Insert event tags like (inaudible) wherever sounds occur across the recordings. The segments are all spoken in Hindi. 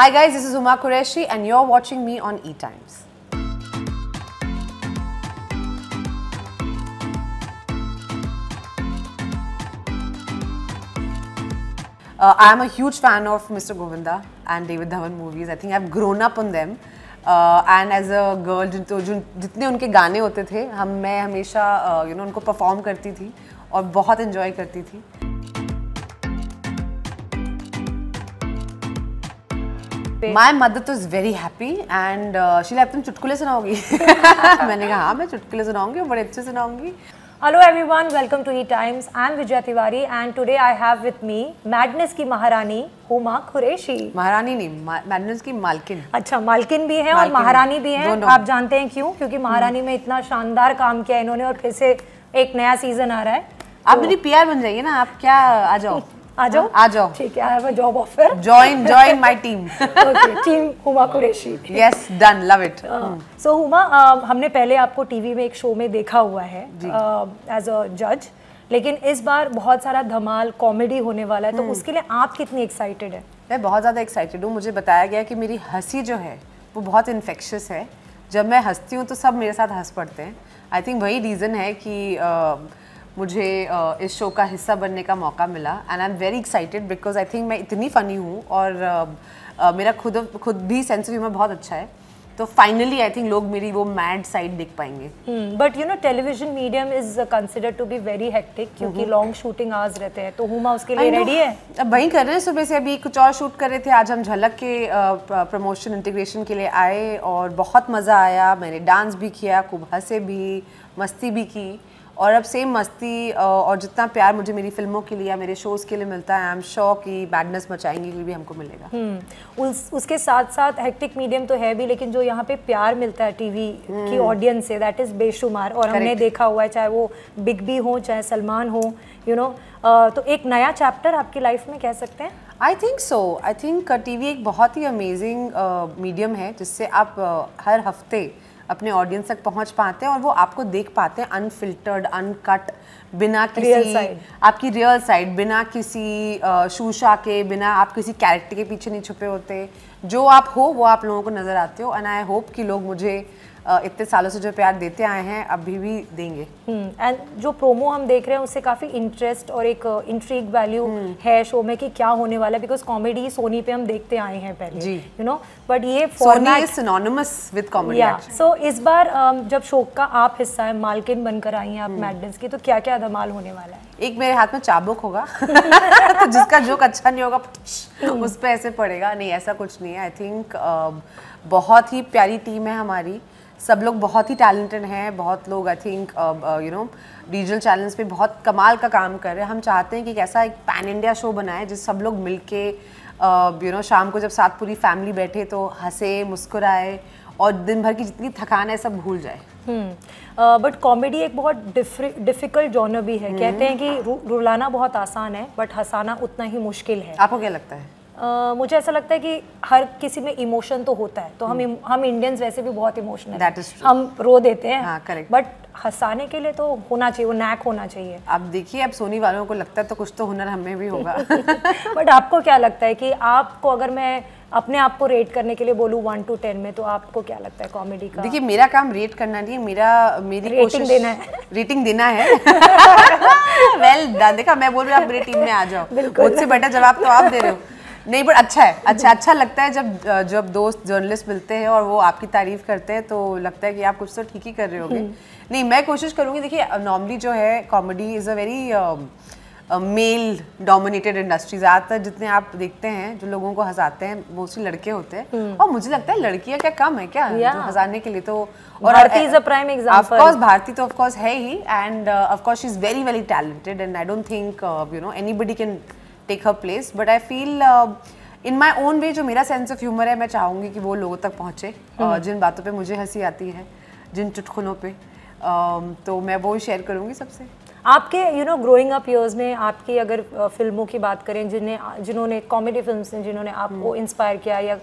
Hi guys, this is Uma Qureshi and you're watching me on E-Times. Uh, I am a huge fan of Mr. Govinda and David Dhawan movies. I think I've grown up on them. And as a girl तो जो जितने उनके गाने होते थे हम मैं हमेशा यू नो you know, उनको परफॉर्म करती थी और बहुत इन्जॉय करती थी पे माई मदर तो is very happy and Sheela तुम चुटकुले सुनाओगी (laughs) मैंने कहा हाँ मैं चुटकुले सुनाऊंगी बड़े अच्छे सुनाऊंगी hello everyone welcome to E Times I am Vijay Tiwari and today I have with me madness की महारानी हुमा खुरेशी महारानी नहीं मैडनेस की मालकिन अच्छा मालकिन भी है और महारानी भी है आप जानते हैं क्यों क्योंकि महारानी में इतना शानदार काम किया इन्होंने और फिर से एक नया सीजन आ रहा है आप तो मेरी पीआर बन जाइए ना आप क्या आ जाओ आ जाओ आ जाओ ठीक है I have a job offer join join my team okay team Huma Qureshi yes done love it so Huma हमने पहले आपको टीवी में एक शो में देखा हुआ है एज अ जज लेकिन इस बार बहुत सारा धमाल कॉमेडी होने वाला है तो hmm. उसके लिए आप कितनी एक्साइटेड है मैं बहुत ज़्यादा एक्साइटेड हूँ मुझे बताया गया कि मेरी हंसी जो है वो बहुत इन्फेक्शस है जब मैं हंसती हूँ तो सब मेरे साथ हंस पड़ते हैं आई थिंक वही रीज़न है कि uh, मुझे इस शो का हिस्सा बनने का मौका मिला and I am very excited because I think मैं इतनी फ़नी हूँ और मेरा खुद खुद भी सेंस ऑफ ह्यूमर बहुत अच्छा है तो फाइनली आई थिंक लोग मेरी वो मैड साइड देख पाएंगे but you know television medium is consider to be very hectic क्योंकि लॉन्ग शूटिंग आवर्स रहते हैं तो हुमा उसके लिए रेडी है अब वही कर रहे हैं सुबह से अभी कुछ और शूट कर रहे थे आज हम झलक के प्रमोशन इंटीग्रेशन के लिए आए और बहुत मज़ा आया मैंने डांस भी किया खूब हंसे भी मस्ती भी की और अब सेम मस्ती और जितना प्यार मुझे मेरी फिल्मों के लिए या मेरे शोज़ के लिए मिलता है आई एम श्योर कि बैडनेस मचाएंगे भी हमको मिलेगा हम्म, उस उसके साथ साथ हेक्टिक मीडियम तो है भी लेकिन जो यहाँ पे प्यार मिलता है टीवी की audience hmm. Say that is बेशुमार और हमने देखा हुआ है चाहे वो बिग बी हो चाहे सलमान हो यू you नो know, तो एक नया चैप्टर आपकी लाइफ में कह सकते हैं I think so I think TV एक बहुत ही अमेजिंग मीडियम uh, है जिससे आप uh, हर हफ्ते अपने ऑडियंस तक पहुंच पाते हैं और वो आपको देख पाते हैं अनफिल्टर्ड अनकट बिना किसी आपकी रियल साइड बिना किसी शूशा के बिना आप किसी कैरेक्टर के पीछे नहीं छुपे होते जो आप हो वो आप लोगों को नज़र आते हो एंड आई होप कि लोग मुझे इतने सालों से जो प्यार देते आए हैं अभी भी देंगे एंड हम्म, hmm. जो प्रोमो हम देख रहे हैं उससे काफ़ी इंटरेस्ट और एक इंट्रीग वैल्यू hmm. है शो में कि क्या होने वाला है बिकॉज कॉमेडी सोनी पे हम देखते आए हैं पहले जी यू नो बट ये सिनोनिमस विद कॉमेडी सो इस बार um, जब शो का आप हिस्सा है मालकिन बनकर आई हैं आप hmm. हम्म। मैडनेस की तो क्या क्या धमाल होने वाला है एक मेरे हाथ में चाबुक होगा (laughs) तो जिसका जोक अच्छा नहीं होगा हम्म। उस पर ऐसे पड़ेगा नहीं ऐसा कुछ नहीं है आई थिंक बहुत ही प्यारी टीम है हमारी सब लोग बहुत ही टैलेंटेड हैं बहुत लोग I think you know regional channels पे बहुत कमाल का काम कर रहे हैं हम चाहते हैं कि एक ऐसा एक पैन इंडिया शो बनाए जिस सब लोग मिल के यू नो शाम को जब साथ पूरी फैमिली बैठे तो हंसे मुस्कुराए और दिन भर की जितनी थकान है सब भूल जाए बट hmm. कॉमेडी uh, एक बहुत डिफिकल्ट जॉनर भी है hmm. कहते हैं कि रुलाना बहुत आसान है बट हंसाना उतना ही मुश्किल है आपको क्या लगता है मुझे ऐसा लगता है कि हर किसी में इमोशन तो होता है तो हम हम्म। हम इंडियंस वैसे भी बहुत इमोशनल हैं हम रो देते हैं करेक्ट हाँ, बट हंसाने के लिए तो होना चाहिए वो नैक होना चाहिए अब देखिए अब सोनी वालों को लगता है तो कुछ तो हुनर हमें भी होगा बट (laughs) आपको क्या लगता है कि आपको अगर मैं अपने आप को रेट करने के लिए बोलूँ वन टू टेन में तो आपको क्या लगता है कॉमेडी का देखिए मेरा काम रेट करना नहीं मेरा मेरी रेटिंग देना है रेटिंग देना है वेल (laughs) well, देखा मैं बोल रही हूँ आप मेरी टीम में आ जाओ (laughs) मुझसे बेटर जवाब तो आप दे रहे हो नहीं बट अच्छा है अच्छा अच्छा लगता है जब जब दोस्त जर्नलिस्ट मिलते हैं और वो आपकी तारीफ करते हैं तो लगता है कि आप कुछ तो ठीक ही कर रहे होंगे हम्म। नहीं मैं कोशिश करूँगी देखिए नॉर्मली जो है comedy is a very male dominated industry ज़्यादातर जितने आप देखते हैं जो लोगों को हंसाते हैं मोस्टली लड़के होते हैं हम्म। और मुझे लगता है लड़कियां क्या कम है क्या हंसाने के लिए तो और भारती प्राइम एग्जांपल भारती तो ऑफकोर्स है ही and of course is very very talented and I don't think you know body can take her place but I feel in my own way जो मेरा सेंस ऑफ ह्यूमर है मैं चाहूँगी कि वो लोगों तक पहुँचे uh, हम्म। जिन बातों पर मुझे हंसी आती है जिन चुटकुलों पर uh, um, तो मैं वो शेयर करूँगी सबसे आपके you know growing up years में आपकी अगर uh, फिल्मों की बात करें जिन्हें जिन्होंने कॉमेडी फिल्म जिन्होंने आपको इंस्पायर हम्म। किया या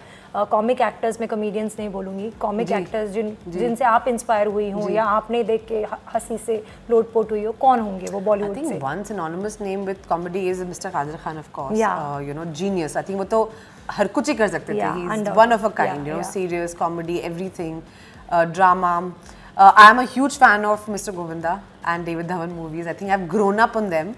कॉमिक एक्टर्स में कॉमेडियंस नहीं बोलूंगी कॉमिक एक्टर्स जिन जिनसे आप इंस्पायर हुई हो या आपने देख के हंसी से लोट पोट हुई हो कौन होंगे वो बॉलीवुड से once anonymous name with comedy is mister Kader Khan of course you know genius I think वो तो हर कुछ ही कर सकते थे he is one of a kind you know serious comedy everything drama I am a huge fan of mister Govinda and David Dhawan movies I think I have grown up on them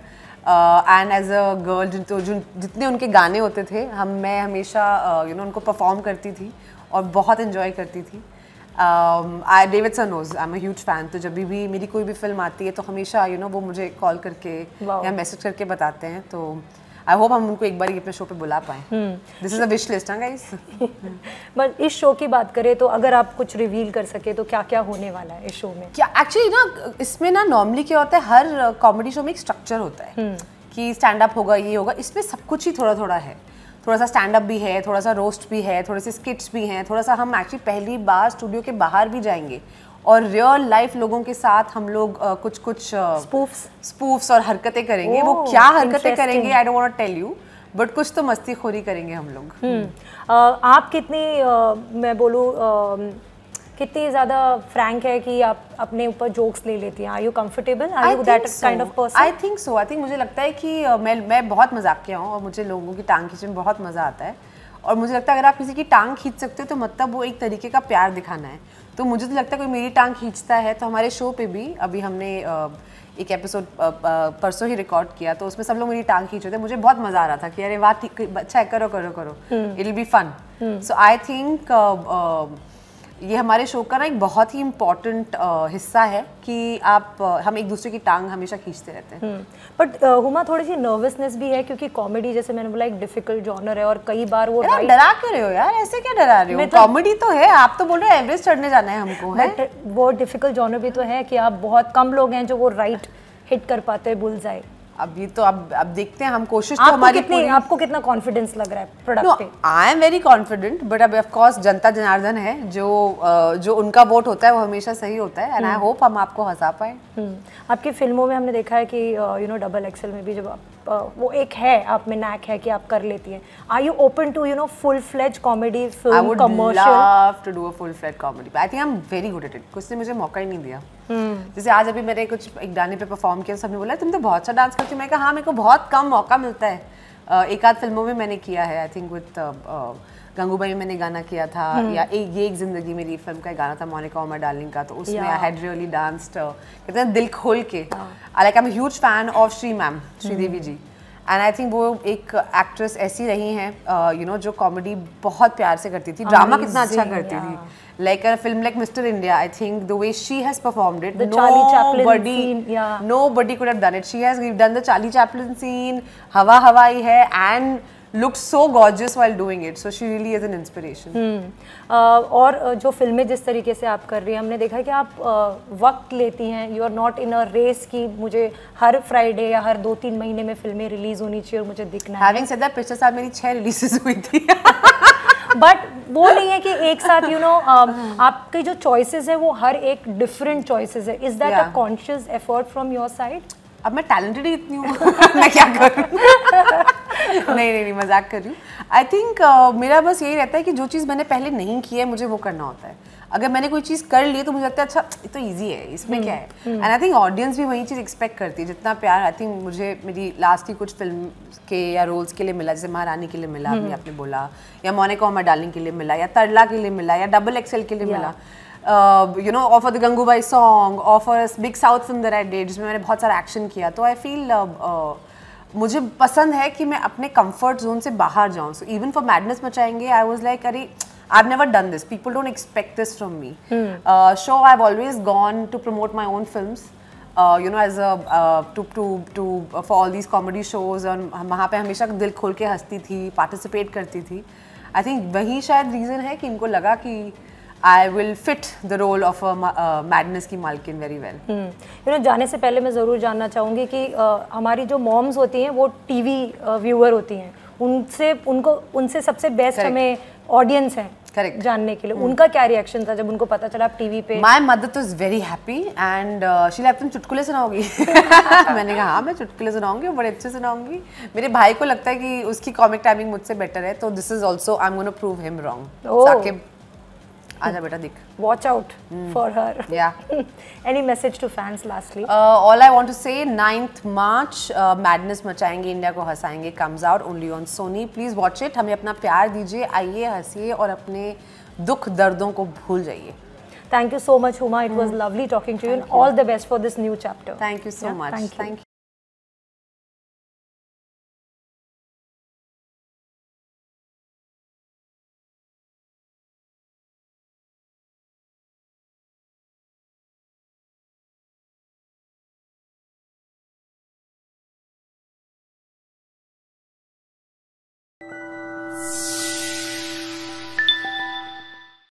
and as a girl तो जितने उनके गाने होते थे हम मैं हमेशा यू uh, नो उनको परफॉर्म करती थी और बहुत इन्जॉय करती थी I David knows I am a huge fan तो जब भी मेरी कोई भी फिल्म आती है तो हमेशा यू you नो know, वो मुझे कॉल करके wow. या मैसेज करके बताते हैं तो आई होप हम उनको एक बार अपने शो पे बुला पाए दिस इज विश लिस्ट हाँ गाइस (laughs) बट इस शो की बात करें तो अगर आप कुछ रिवील कर सके तो क्या क्या होने वाला है इस शो में क्या एक्चुअली ना इसमें ना नॉर्मली क्या होता है हर कॉमेडी शो में एक स्ट्रक्चर होता है हम्म। कि स्टैंड अप होगा ये होगा इसमें सब कुछ ही थोड़ा थोड़ा है थोड़ा सा स्टैंड अप भी है थोड़ा सा रोस्ट भी है थोड़े से स्किट्स भी हैं थोड़ा सा हम एक्चुअली पहली बार स्टूडियो के बाहर भी जाएंगे और रियल लाइफ लोगों के साथ हम लोग uh, कुछ कुछ स्पूफ्स uh, स्पूफ्स और हरकतें करेंगे oh, वो क्या हरकतें करेंगे I don't want tell you but कुछ तो मस्ती खोरी करेंगे हम लोग hmm. आप कितनी मैं बोलूँ कितनी ज्यादा फ्रैंक है कि आप अपने ऊपर जोक्स ले लेती हैं are you comfortable are you that kind of person I think so I think मुझे लगता है कि uh, मैं मैं बहुत किया हूँ और मुझे लोगों की टांग खींचने में बहुत मज़ा आता है और मुझे लगता है अगर आप किसी की टांग खींच सकते हो तो मतलब वो एक तरीके का प्यार दिखाना है तो मुझे तो लगता है कोई मेरी टांग खींचता है तो हमारे शो पे भी अभी हमने एक एपिसोड परसों ही रिकॉर्ड किया तो उसमें सब लोग मेरी टांग खींच रहे थे मुझे बहुत मज़ा आ रहा था कि अरे वाह अच्छा करो करो करो it be fun so I think ये हमारे शो का ना एक बहुत ही इम्पॉर्टेंट हिस्सा है कि आप हम एक दूसरे की टांग हमेशा खींचते रहते हैं बट हम्म, हुमा थोड़ी सी नर्वसनेस भी है क्योंकि कॉमेडी जैसे मैंने बोला एक डिफिकल्ट जॉनर है और कई बार वो डरा क्यों रहे हो यार ऐसे क्या डरा रहे हो कॉमेडी तो-, तो है आप तो बोल रहे हो एवरेज चढ़ने जाना है हमको है वो डिफिकल्ट जॉनर भी तो है कि आप बहुत कम लोग हैं जो वो राइट हिट कर पाते हैं बुल जाए अब ये तो अब अब देखते हैं हम कोशिश तो हमारी कितनी आपको कितना कॉन्फिडेंस लग रहा है प्रोडक्ट no, पे I am very confident but अब ऑफ कोर्स जनता जनार्दन है जो जो उनका वोट होता है वो हमेशा सही होता है एंड आई होप हम आपको हंसा पाए हम्म। आपकी फिल्मों में हमने देखा है कि यू नो डबल एक्सेल में भी जब वो एक है आप में नैक है कि आप कर लेती हैं are you open to you know full fledge comedy film commercial I would to do a full fledge comedy I think I am very good at it कुछ ने मुझे मौका ही नहीं दिया hmm. जैसे आज अभी मेरे कुछ एक गाने पे परफॉर्म किया सबने बोला तुम तो बहुत अच्छा डांस करती हो मैं कहा हाँ मेरे को बहुत कम मौका मिलता है एक आध फिल्मों में मैंने किया है आई थिंक विथ गंगूबाई मैंने गाना किया था hmm. या एक ये एक जिंदगी मेरी फिल्म का गाना था मोनिका ओमर डार्लिंग का तो उसमें आई हैड रियली डांस्ड कहते हैं दिल खोल के like I am huge fan of Shri ma'am Sridevi ji and I think वो एक एक्ट्रेस ऐसी रही हैं यू नो जो कॉमेडी बहुत प्यार से करती थी ड्रामा कितना अच्छा करती yeah. थी like a film like mister India I think the way she has performed it body no body could have done it she has done the Charlie Chaplin scene Hawa Hawai है and looked so gorgeous while doing it. So she really is an inspiration. Hmm. Uh, और uh, जो फिल्में जिस तरीके से आप कर रही हैं हमने देखा है कि आप uh, वक्त लेती हैं you are not in a race कि मुझे हर फ्राइडे या हर दो तीन महीने में फिल्में रिलीज होनी चाहिए और मुझे दिखना Having है। said that, पिछले saal meri 6 releases हुई थी बट (laughs) वो नहीं है कि एक साथ you you know know, uh, (laughs) आपके जो चॉइसेस है वो हर एक डिफरेंट चॉइसेस है is that a conscious effort from your side अब मैं टैलेंटेड ही इतनी हूँ (laughs) मैं क्या करूँ नहीं नहीं नहीं मजाक कर रही हूँ आई थिंक uh, मेरा बस यही रहता है कि जो चीज़ मैंने पहले नहीं की है मुझे वो करना होता है अगर मैंने कोई चीज़ कर ली तो मुझे लगता है अच्छा ये तो ईजी है इसमें क्या है एंड आई थिंक ऑडियंस भी वही चीज़ एक्सपेक्ट करती है जितना प्यार आई थिंक मुझे मेरी लास्ट की कुछ फिल्म के या रोल्स के लिए मिला जैसे महारानी के लिए मिला हम्म। आपने बोला या मोनिका ओमा डार्लिंग के लिए मिला या तरला के लिए मिला या डबल एक्सेल के लिए मिला you know offer the Gangubai song offer big south film the red date जिसमें मैंने बहुत सारा एक्शन किया तो आई फील uh, uh, मुझे पसंद है कि मैं अपने कम्फर्ट जोन से बाहर जाऊँ सो इवन फॉर मैडनेस मचाएंगे आई वॉज लाइक अरे I have never done this people don't expect this from me show I always gone to promote my own film you know as for all these comedy shows और वहाँ पर हमेशा दिल खोल के हंसती थी पार्टिसिपेट करती थी आई थिंक वही शायद रीज़न है कि इनको लगा कि uh, I will fit the role of madness की मालकिन वेरी वेल यू नो जाने से पहले मैं ज़रूर जानना चाहूँगी कि uh, हमारी जो मॉम्स होती हैं वो टीवी व्यूअर uh, होती हैं उनसे उनको उनसे सबसे बेस्ट हमें ऑडियंस है करेक्ट जानने के लिए hmm. उनका क्या रिएक्शन था जब उनको पता चला आप टीवी पे माय मदर तो is very happy and Sheela तुम चुटकुले सुनाओगी (laughs) मैंने कहा हाँ मैं चुटकुले सुनाऊंगी बड़े अच्छे सुनाऊंगी मेरे भाई को लगता है कि उसकी कॉमिक टाइमिंग मुझसे बेटर है तो this is also I am gonna prove him wrong Saqib आजा बेटा दिख watch out for her any message to fans lastly all I want to say ninth March madness मचाएंगे इंडिया को हंसाएंगे comes out only on Sony please watch it हमें अपना प्यार दीजिए आइए हंसीए और अपने दुख दर्दों को भूल जाइए thank you so much Huma it was lovely talking to you all the best for this new chapter thank you so much thank you